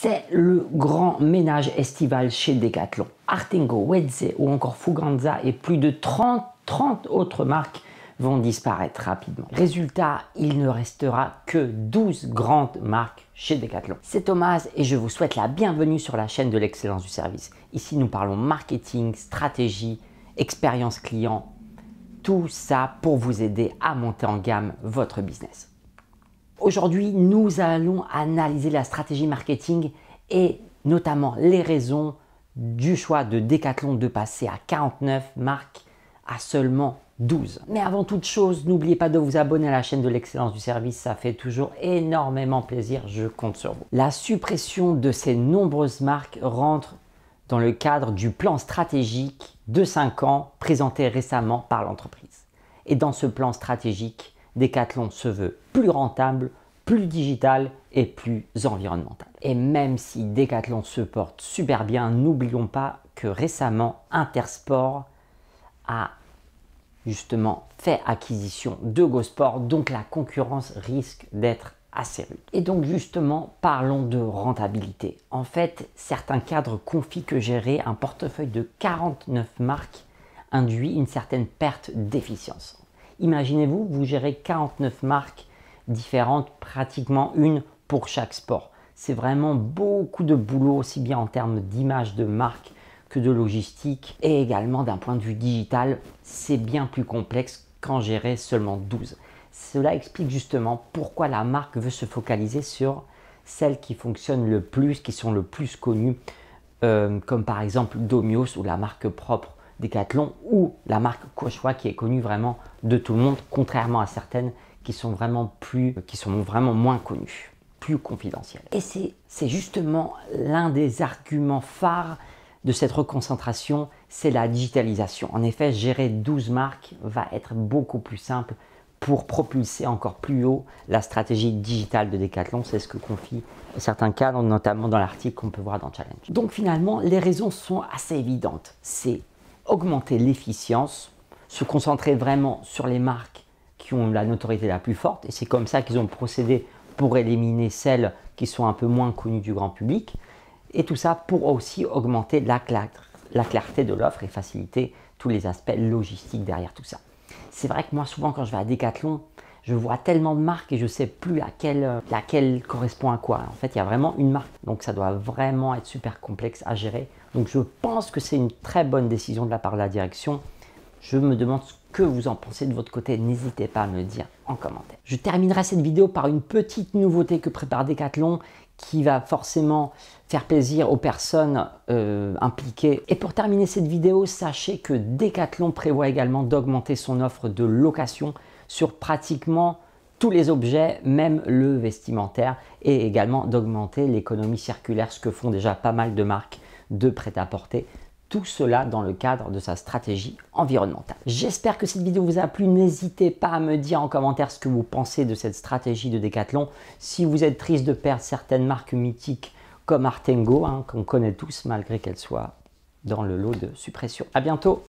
c'est le grand ménage estival chez Decathlon. Artingo, Wedze ou encore Fuganza et plus de 30, 30 autres marques vont disparaître rapidement. Résultat, il ne restera que 12 grandes marques chez Decathlon. C'est Thomas et je vous souhaite la bienvenue sur la chaîne de l'excellence du service. Ici, nous parlons marketing, stratégie, expérience client, tout ça pour vous aider à monter en gamme votre business. Aujourd'hui, nous allons analyser la stratégie marketing et notamment les raisons du choix de Decathlon de passer à 49 marques à seulement 12. Mais avant toute chose, n'oubliez pas de vous abonner à la chaîne de l'excellence du service, ça fait toujours énormément plaisir, je compte sur vous. La suppression de ces nombreuses marques rentre dans le cadre du plan stratégique de 5 ans présenté récemment par l'entreprise. Et dans ce plan stratégique, Decathlon se veut plus rentable, plus digital et plus environnemental. Et même si Decathlon se porte super bien, n'oublions pas que récemment Intersport a justement fait acquisition de GoSport, donc la concurrence risque d'être assez rude. Et donc justement, parlons de rentabilité. En fait, certains cadres confient que gérer un portefeuille de 49 marques induit une certaine perte d'efficience. Imaginez-vous, vous gérez 49 marques différentes, pratiquement une pour chaque sport. C'est vraiment beaucoup de boulot, aussi bien en termes d'image de marque que de logistique. Et également d'un point de vue digital, c'est bien plus complexe qu'en gérer seulement 12. Cela explique justement pourquoi la marque veut se focaliser sur celles qui fonctionnent le plus, qui sont le plus connues, euh, comme par exemple Domios ou la marque propre Décathlon ou la marque Cauchois qui est connue vraiment de tout le monde, contrairement à certaines qui sont vraiment, plus, qui sont vraiment moins connues, plus confidentielles. Et c'est justement l'un des arguments phares de cette reconcentration, c'est la digitalisation. En effet, gérer 12 marques va être beaucoup plus simple pour propulser encore plus haut la stratégie digitale de Décathlon, C'est ce que confient certains cadres, notamment dans l'article qu'on peut voir dans Challenge. Donc finalement, les raisons sont assez évidentes. C'est augmenter l'efficience, se concentrer vraiment sur les marques qui ont la notoriété la plus forte, et c'est comme ça qu'ils ont procédé pour éliminer celles qui sont un peu moins connues du grand public, et tout ça pour aussi augmenter la, clarté de l'offre et faciliter tous les aspects logistiques derrière tout ça. C'est vrai que moi souvent quand je vais à Decathlon, je vois tellement de marques et je ne sais plus laquelle, euh, laquelle correspond à quoi. En fait, il y a vraiment une marque. Donc ça doit vraiment être super complexe à gérer. Donc je pense que c'est une très bonne décision de la part de la direction. Je me demande ce que vous en pensez de votre côté. N'hésitez pas à me le dire en commentaire. Je terminerai cette vidéo par une petite nouveauté que prépare Decathlon qui va forcément faire plaisir aux personnes euh, impliquées. Et pour terminer cette vidéo, sachez que Decathlon prévoit également d'augmenter son offre de location sur pratiquement tous les objets, même le vestimentaire, et également d'augmenter l'économie circulaire, ce que font déjà pas mal de marques de prêt-à-porter. Tout cela dans le cadre de sa stratégie environnementale. J'espère que cette vidéo vous a plu. N'hésitez pas à me dire en commentaire ce que vous pensez de cette stratégie de Decathlon. Si vous êtes triste de perdre certaines marques mythiques comme Artengo, hein, qu'on connaît tous malgré qu'elles soient dans le lot de suppression. À bientôt